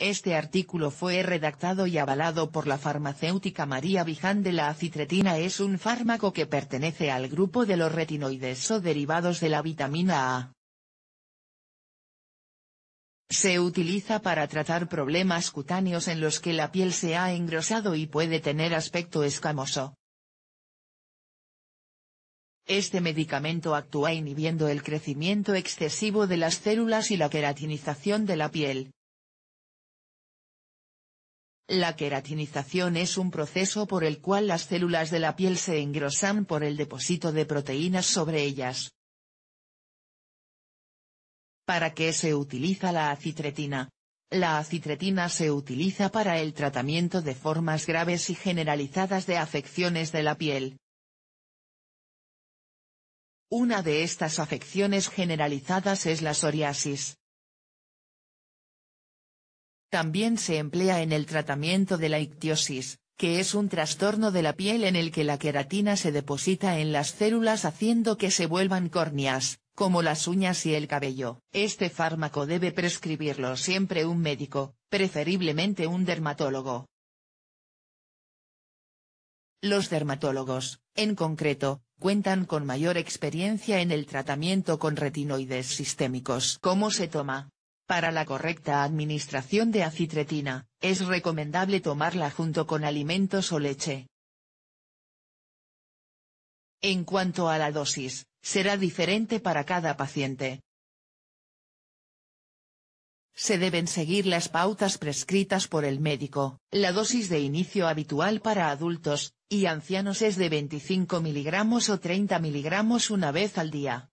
Este artículo fue redactado y avalado por la farmacéutica María Viján de la acitretina es un fármaco que pertenece al grupo de los retinoides o derivados de la vitamina A. Se utiliza para tratar problemas cutáneos en los que la piel se ha engrosado y puede tener aspecto escamoso. Este medicamento actúa inhibiendo el crecimiento excesivo de las células y la queratinización de la piel, la queratinización es un proceso por el cual las células de la piel se engrosan por el depósito de proteínas sobre ellas. ¿Para qué se utiliza la acitretina? La acitretina se utiliza para el tratamiento de formas graves y generalizadas de afecciones de la piel. Una de estas afecciones generalizadas es la psoriasis. También se emplea en el tratamiento de la ictiosis, que es un trastorno de la piel en el que la queratina se deposita en las células haciendo que se vuelvan córneas, como las uñas y el cabello. Este fármaco debe prescribirlo siempre un médico, preferiblemente un dermatólogo. Los dermatólogos, en concreto, cuentan con mayor experiencia en el tratamiento con retinoides sistémicos. ¿Cómo se toma? Para la correcta administración de acitretina, es recomendable tomarla junto con alimentos o leche. En cuanto a la dosis, será diferente para cada paciente. Se deben seguir las pautas prescritas por el médico. La dosis de inicio habitual para adultos y ancianos es de 25 miligramos o 30 miligramos una vez al día.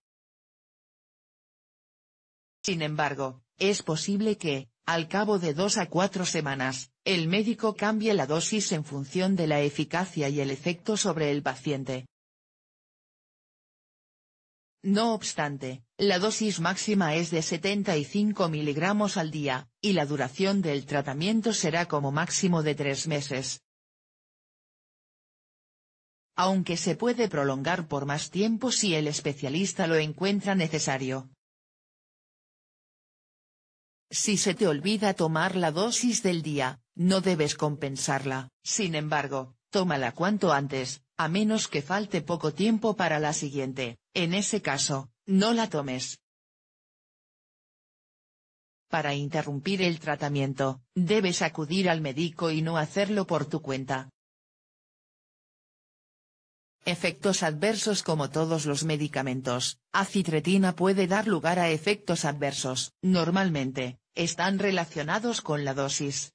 Sin embargo, es posible que, al cabo de dos a cuatro semanas, el médico cambie la dosis en función de la eficacia y el efecto sobre el paciente. No obstante, la dosis máxima es de 75 miligramos al día, y la duración del tratamiento será como máximo de tres meses. Aunque se puede prolongar por más tiempo si el especialista lo encuentra necesario. Si se te olvida tomar la dosis del día, no debes compensarla, sin embargo, tómala cuanto antes, a menos que falte poco tiempo para la siguiente, en ese caso, no la tomes. Para interrumpir el tratamiento, debes acudir al médico y no hacerlo por tu cuenta. Efectos adversos Como todos los medicamentos, acitretina puede dar lugar a efectos adversos. Normalmente, están relacionados con la dosis.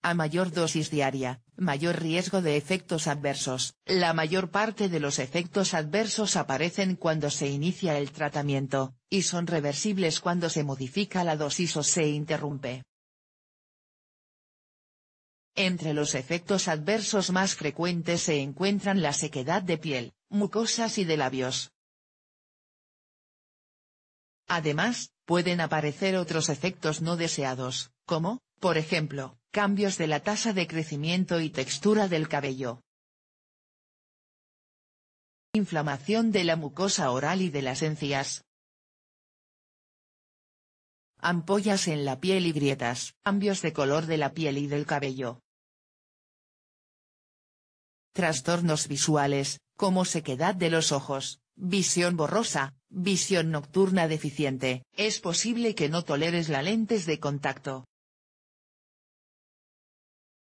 A mayor dosis diaria, mayor riesgo de efectos adversos. La mayor parte de los efectos adversos aparecen cuando se inicia el tratamiento, y son reversibles cuando se modifica la dosis o se interrumpe. Entre los efectos adversos más frecuentes se encuentran la sequedad de piel, mucosas y de labios. Además, pueden aparecer otros efectos no deseados, como, por ejemplo, cambios de la tasa de crecimiento y textura del cabello. Inflamación de la mucosa oral y de las encías, ampollas en la piel y grietas, cambios de color de la piel y del cabello. Trastornos visuales, como sequedad de los ojos, visión borrosa, visión nocturna deficiente, es posible que no toleres las lentes de contacto.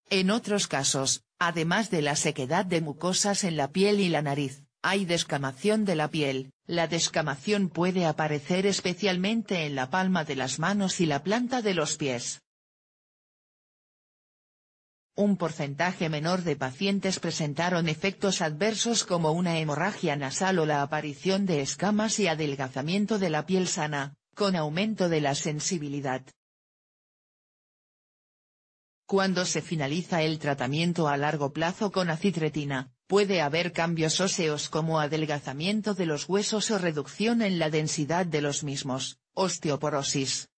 En otros casos, además de la sequedad de mucosas en la piel y la nariz, hay descamación de la piel, la descamación puede aparecer especialmente en la palma de las manos y la planta de los pies. Un porcentaje menor de pacientes presentaron efectos adversos como una hemorragia nasal o la aparición de escamas y adelgazamiento de la piel sana, con aumento de la sensibilidad. Cuando se finaliza el tratamiento a largo plazo con acitretina, Puede haber cambios óseos como adelgazamiento de los huesos o reducción en la densidad de los mismos, osteoporosis.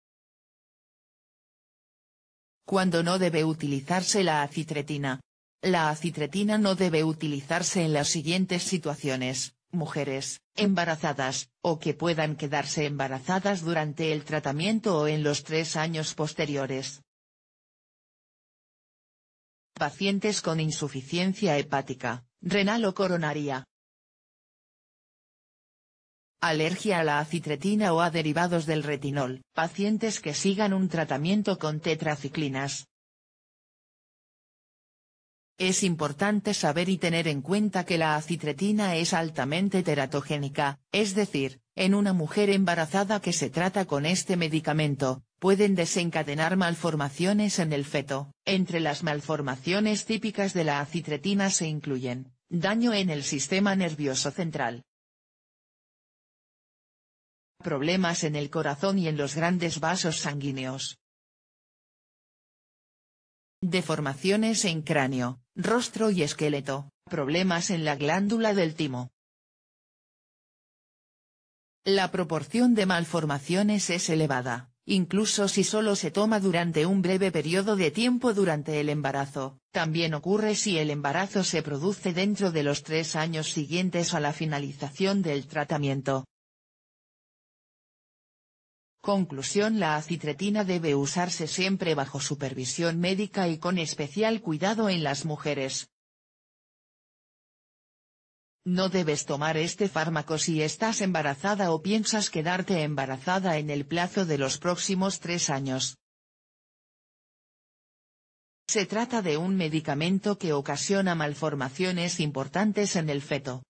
Cuando no debe utilizarse la acitretina. La acitretina no debe utilizarse en las siguientes situaciones, mujeres, embarazadas, o que puedan quedarse embarazadas durante el tratamiento o en los tres años posteriores. Pacientes con insuficiencia hepática, Renal o coronaria. Alergia a la acitretina o a derivados del retinol, pacientes que sigan un tratamiento con tetraciclinas. Es importante saber y tener en cuenta que la acitretina es altamente teratogénica, es decir, en una mujer embarazada que se trata con este medicamento, pueden desencadenar malformaciones en el feto. Entre las malformaciones típicas de la acitretina se incluyen, Daño en el sistema nervioso central. Problemas en el corazón y en los grandes vasos sanguíneos. Deformaciones en cráneo, rostro y esqueleto, problemas en la glándula del timo. La proporción de malformaciones es elevada incluso si solo se toma durante un breve periodo de tiempo durante el embarazo. También ocurre si el embarazo se produce dentro de los tres años siguientes a la finalización del tratamiento. Conclusión La acitretina debe usarse siempre bajo supervisión médica y con especial cuidado en las mujeres, no debes tomar este fármaco si estás embarazada o piensas quedarte embarazada en el plazo de los próximos tres años. Se trata de un medicamento que ocasiona malformaciones importantes en el feto.